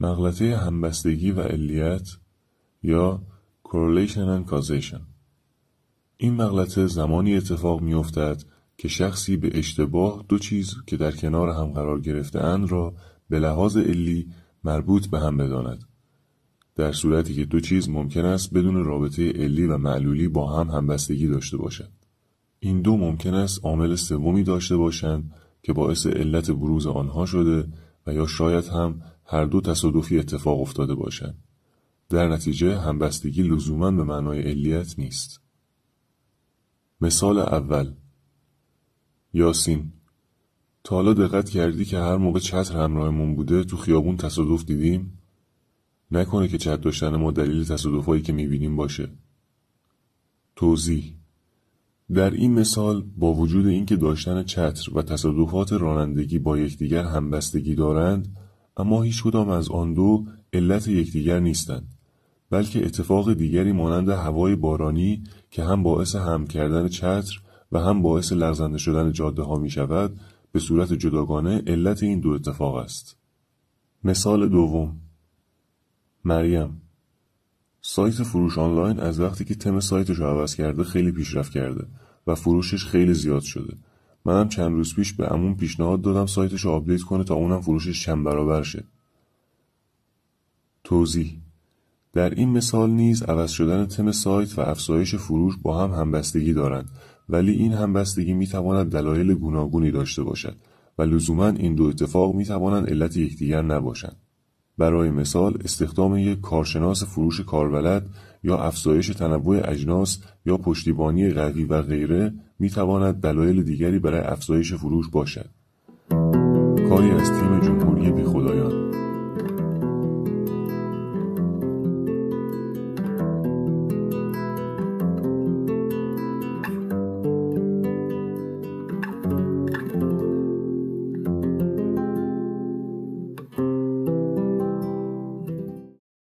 مغلطه همبستگی و علیت یا correlation and causation این مغلطه زمانی اتفاق می افتد که شخصی به اشتباه دو چیز که در کنار هم قرار گرفته اند را به لحاظ علی مربوط به هم بداند در صورتی که دو چیز ممکن است بدون رابطه علی و معلولی با هم همبستگی داشته باشد. این دو ممکن است عامل سومی داشته باشند که باعث علت بروز آنها شده و یا شاید هم هر دو تصادفی اتفاق افتاده باشند در نتیجه همبستگی لزوما به معنای علیت نیست مثال اول یاسین تا حالا دقت کردی که هر موقع چتر همراهمون بوده تو خیابون تصادف دیدیم نکنه که چتر داشتن ما دلیل تصادفهایی که میبینیم باشه توضیح در این مثال با وجود اینکه داشتن چتر و تصادفات رانندگی با یکدیگر همبستگی دارند اما هیچ کدام از آن دو علت یکدیگر نیستند بلکه اتفاق دیگری مانند هوای بارانی که هم باعث هم کردن چتر و هم باعث لغزنده شدن جاده ها می شود به صورت جداگانه علت این دو اتفاق است. مثال دوم مریم سایت فروش آنلاین از وقتی که تم سایتش رو عوض کرده خیلی پیشرفت کرده و فروشش خیلی زیاد شده منم چند روز پیش به امون پیشنهاد دادم سایتش رو آپدیت کنه تا اونم فروشش چند برابر شه توضیح در این مثال نیز عوض شدن تم سایت و افزایش فروش با هم همبستگی دارند ولی این همبستگی می تواند دلایل گوناگونی داشته باشد و لزوما این دو اتفاق می توانند علت یکدیگر نباشند برای مثال استخدام یک کارشناس فروش کاربلد یا افزایش تنوع اجناس یا پشتیبانی قوی و غیره می تواند دلایل دیگری برای افزایش فروش باشد کاری از تیم جمهوری بیخدایان